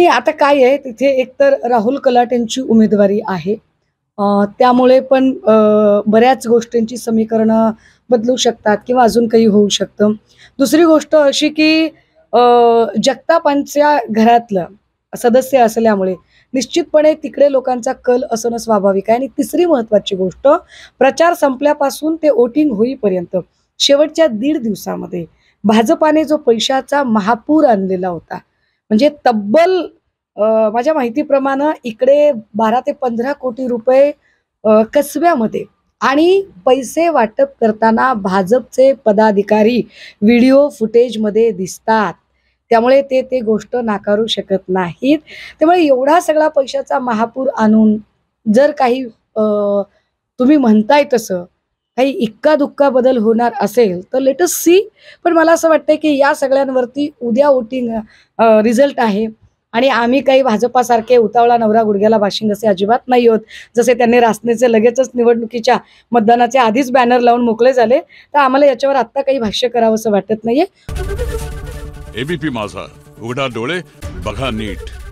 ती आता काय आहे तिथे एकतर राहुल कलाट यांची उमेदवारी आहे त्यामुळे पण बऱ्याच गोष्टींची समीकरणं बदलू शकतात किंवा अजून काही होऊ शकतं दुसरी गोष्ट अशी की जगतापांच्या घरातलं सदस्य असल्यामुळे निश्चितपणे तिकडे लोकांचा कल असणं स्वाभाविक आहे आणि तिसरी महत्त्वाची गोष्ट प्रचार संपल्यापासून ते वोटिंग होईपर्यंत शेवटच्या दीड दिवसामध्ये भाजपाने जो पैशाचा महापूर आणलेला होता म्हणजे तब्बल माझ्या माहितीप्रमाणे इकडे बारा ते पंधरा कोटी रुपये कसब्यामध्ये आणि पैसे वाटप करताना भाजपचे पदाधिकारी व्हिडिओ फुटेजमध्ये दिसतात त्यामुळे ते ते गोष्ट नाकारू शकत नाहीत त्यामुळे एवढा सगळा पैशाचा महापूर आणून जर काही तुम्ही म्हणताय तसं काही इक्का दुक्का बदल होणार असेल तर लेटस सी पण मला असं वाटतं की या सगळ्यांवरती उद्या वोटिंग रिझल्ट आहे आणि आम्ही काही भाजपासारखे उतावळा नवरा गुडघ्याला भाशिंग असे अजिबात नाही होत जसे त्यांनी रासनेचे लगेचच निवडणुकीच्या मतदानाचे आधीच बॅनर लावून मोकळे झाले तर आम्हाला याच्यावर आत्ता काही भाष्य करावं असं वाटत नाहीये एबीपी माझा उघडा डोळे बघा नीट